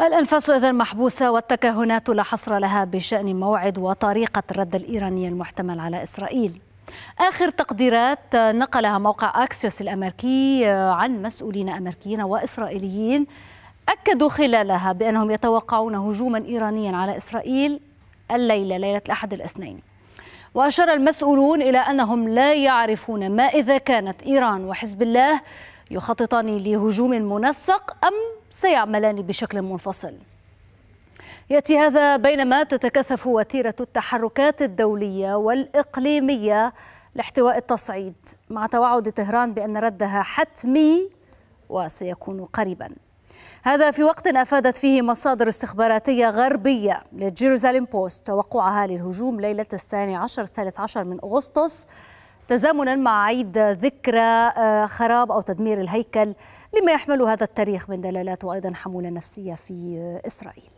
الأنفاس إذا محبوسة والتكهنات لا حصر لها بشأن موعد وطريقة الرد الإيراني المحتمل على إسرائيل آخر تقديرات نقلها موقع أكسيوس الأمريكي آه، عن مسؤولين أمريكيين وإسرائيليين أكدوا خلالها بأنهم يتوقعون هجوما إيرانيا على إسرائيل الليلة ليلة الأحد الاثنين وأشار المسؤولون إلى أنهم لا يعرفون ما إذا كانت إيران وحزب الله يخططان لهجوم منسق أم سيعملان بشكل منفصل؟ ياتي هذا بينما تتكثف وتيره التحركات الدوليه والاقليميه لاحتواء التصعيد مع توعد طهران بان ردها حتمي وسيكون قريبا هذا في وقت افادت فيه مصادر استخباراتيه غربيه للجيروزاليم بوست توقعها للهجوم ليله الثاني عشر الثالث عشر من اغسطس تزامنا مع عيد ذكرى آه، خراب أو تدمير الهيكل لما يحمل هذا التاريخ من دلالات وأيضا حمولة نفسية في إسرائيل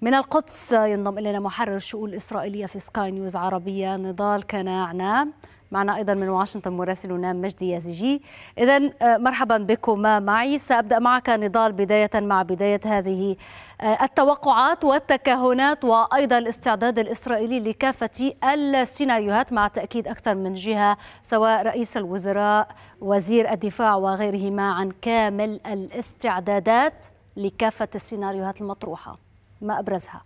من القدس ينضم إلينا محرر شؤون اسرائيليه في سكاي نيوز عربية نضال كناعنا معنا أيضا من واشنطن مراسلنا مجدي يازجي إذا آه، مرحبا بكما معي سأبدأ معك نضال بداية مع بداية هذه آه، التوقعات والتكهنات وأيضا الاستعداد الإسرائيلي لكافة السيناريوهات مع تأكيد أكثر من جهة سواء رئيس الوزراء وزير الدفاع وغيرهما عن كامل الاستعدادات لكافة السيناريوهات المطروحة ما أبرزها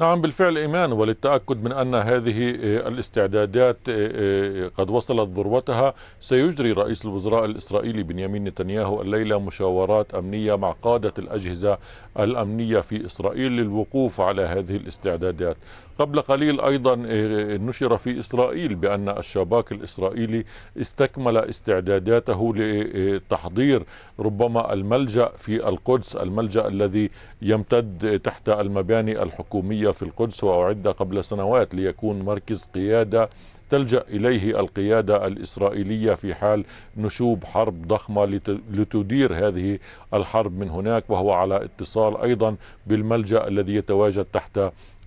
نعم بالفعل إيمان وللتأكد من أن هذه آه، الاستعدادات آه، آه، قد وصلت ذروتها سيجري رئيس الوزراء الإسرائيلي بنيامين نتنياهو الليلة مشاورات أمنية مع قادة الأجهزة الأمنية في إسرائيل للوقوف على هذه الاستعدادات قبل قليل أيضا نشر في إسرائيل بأن الشباك الإسرائيلي استكمل استعداداته لتحضير ربما الملجأ في القدس الملجأ الذي يمتد تحت المباني الحكومية في القدس وأعد قبل سنوات ليكون مركز قيادة تلجأ إليه القيادة الإسرائيلية في حال نشوب حرب ضخمة لتدير هذه الحرب من هناك وهو على اتصال أيضا بالملجأ الذي يتواجد تحت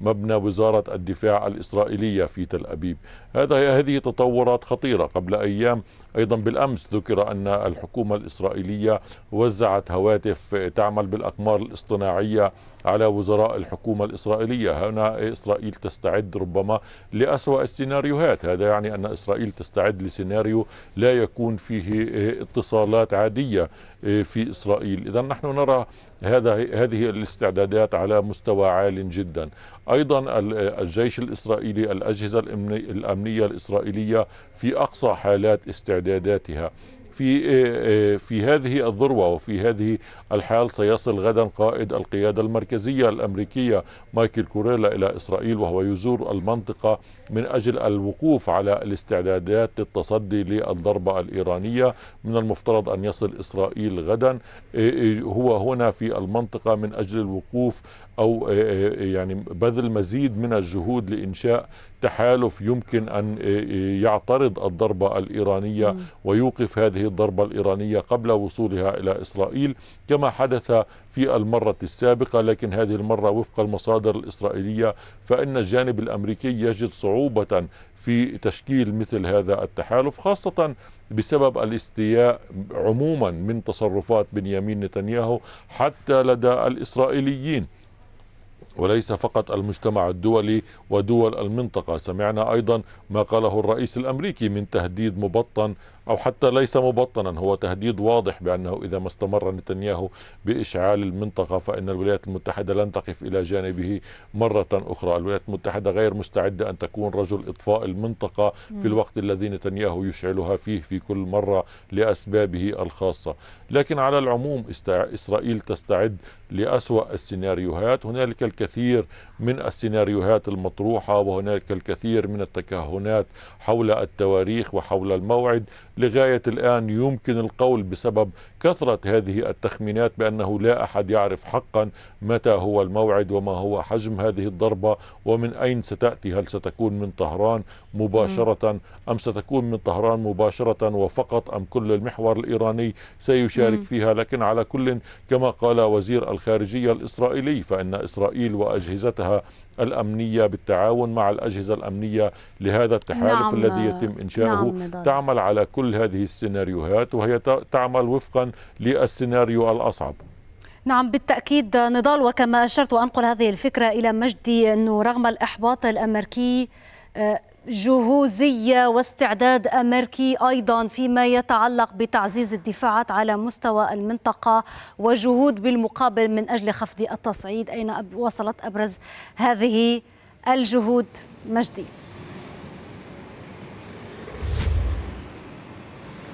مبنى وزارة الدفاع الإسرائيلية في تل أبيب هذا هذه تطورات خطيرة قبل أيام أيضا بالأمس ذكر أن الحكومة الإسرائيلية وزعت هواتف تعمل بالأقمار الاصطناعية على وزراء الحكومة الإسرائيلية هنا إسرائيل تستعد ربما لأسوأ السيناريوهات هذا يعني أن إسرائيل تستعد لسيناريو لا يكون فيه اتصالات عادية إيه، في إسرائيل إذا نحن نرى هذا هذه الاستعدادات على مستوى عال جدا أيضا الجيش الإسرائيلي الأجهزة الأمنية الإسرائيلية في أقصى حالات استعداداتها في آه، آه، في هذه الذروه وفي هذه الحال سيصل غدا قائد القياده المركزيه الامريكيه مايكل كوريلا الى اسرائيل وهو يزور المنطقه من اجل الوقوف على الاستعدادات للتصدي للضربه الايرانيه من المفترض ان يصل اسرائيل غدا آه، هو هنا في المنطقه من اجل الوقوف او يعني بذل مزيد من الجهود لانشاء تحالف يمكن ان يعترض الضربه الايرانيه ويوقف هذه الضربة الإيرانية قبل وصولها إلى إسرائيل كما حدث في المرة السابقة لكن هذه المرة وفق المصادر الإسرائيلية فإن الجانب الأمريكي يجد صعوبة في تشكيل مثل هذا التحالف خاصة بسبب الاستياء عموما من تصرفات بنيامين نتنياهو حتى لدى الإسرائيليين وليس فقط المجتمع الدولي ودول المنطقة سمعنا أيضا ما قاله الرئيس الأمريكي من تهديد مبطن أو حتى ليس مبطنا هو تهديد واضح بأنه إذا ما استمر نتنياهو بإشعال المنطقة فإن الولايات المتحدة لن تقف إلى جانبه مرة أخرى الولايات المتحدة غير مستعدة أن تكون رجل إطفاء المنطقة في الوقت الذي نتنياهو يشعلها فيه في كل مرة لأسبابه الخاصة لكن على العموم إسرائيل تستعد لأسوأ السيناريوهات هنالك الكثير من السيناريوهات المطروحة وهناك الكثير من التكهنات حول التواريخ وحول الموعد لغاية الآن يمكن القول بسبب كثرة هذه التخمينات بأنه لا أحد يعرف حقا متى هو الموعد وما هو حجم هذه الضربة ومن أين ستأتي هل ستكون من طهران مباشرة أم ستكون من طهران مباشرة وفقط أم كل المحور الإيراني سيشارك فيها لكن على كل كما قال وزير الخارجية الإسرائيلي فإن إسرائيل إسرائيل وأجهزتها الأمنية بالتعاون مع الأجهزة الأمنية لهذا التحالف نعم الذي يتم إنشاؤه نعم تعمل على كل هذه السيناريوهات وهي تعمل وفقا للسيناريو الأصعب نعم بالتأكيد نضال وكما أشرت وأنقل هذه الفكرة إلى مجدي أنه رغم الإحباط الأمريكي آه، جهوزية واستعداد أمريكي أيضا فيما يتعلق بتعزيز الدفاعات على مستوى المنطقة وجهود بالمقابل من أجل خفض التصعيد أين وصلت أبرز هذه الجهود مجدي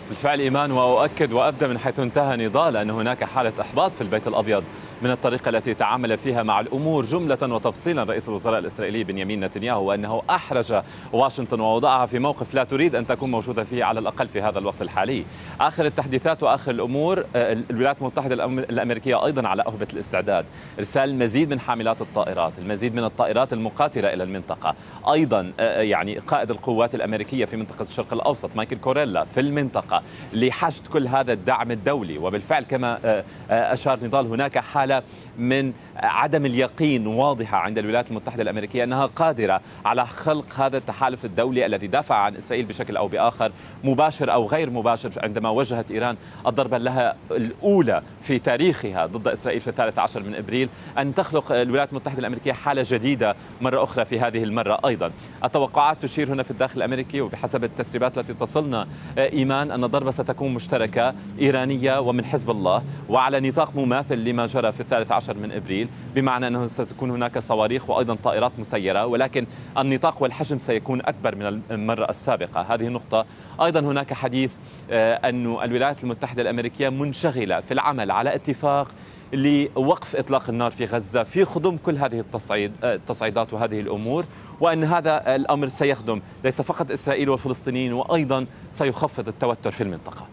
بالفعل إيمان وأؤكد وأبدأ من حيث انتهى نضال أن هناك حالة إحباط في البيت الأبيض من الطريقة التي تعامل فيها مع الأمور جملة وتفصيلا رئيس الوزراء الإسرائيلي بنيامين نتنياهو أنه أحرج واشنطن ووضعها في موقف لا تريد أن تكون موجودة فيه على الأقل في هذا الوقت الحالي آخر التحديثات وآخر الأمور آه، الولايات المتحدة الأمريكية أيضا على أهبة الاستعداد إرسال المزيد من حاملات الطائرات المزيد من الطائرات المقاتلة إلى المنطقة أيضا آه، آه، يعني قائد القوات الأمريكية في منطقة الشرق الأوسط مايكل كوريلا في المنطقة لحشد كل هذا الدعم الدولي وبالفعل كما أشار نضال هناك حال على من عدم اليقين واضحة عند الولايات المتحدة الأمريكية أنها قادرة على خلق هذا التحالف الدولي الذي دافع عن إسرائيل بشكل أو بآخر مباشر أو غير مباشر عندما وجهت إيران الضربة لها الأولى في تاريخها ضد إسرائيل في الثالث عشر من إبريل أن تخلق الولايات المتحدة الأمريكية حالة جديدة مرة أخرى في هذه المرة أيضا التوقعات تشير هنا في الداخل الأمريكي وبحسب التسريبات التي تصلنا إيمان أن الضربة ستكون مشتركة إيرانية ومن حزب الله وعلى نطاق مماثل لما جرى في الثالث عشر عشر من إبريل بمعنى أنه ستكون هناك صواريخ وأيضا طائرات مسيرة ولكن النطاق والحجم سيكون أكبر من المرة السابقة هذه النقطة أيضا هناك حديث آه، أن الولايات المتحدة الأمريكية منشغلة في العمل على اتفاق لوقف اطلاق النار في غزه في خضم كل هذه التصعيد آه، التصعيدات وهذه الامور وان هذا الامر سيخدم ليس فقط اسرائيل والفلسطينيين وايضا سيخفض التوتر في المنطقه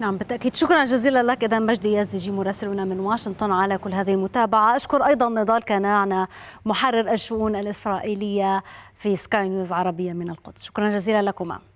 نعم بالتأكيد شكرا جزيلا لك إذا مجدي يزدجي مراسلنا من واشنطن على كل هذه المتابعة أشكر أيضا نضال كناعنا محرر الشؤون الإسرائيلية في سكاي نيوز عربية من القدس شكرا جزيلا لكما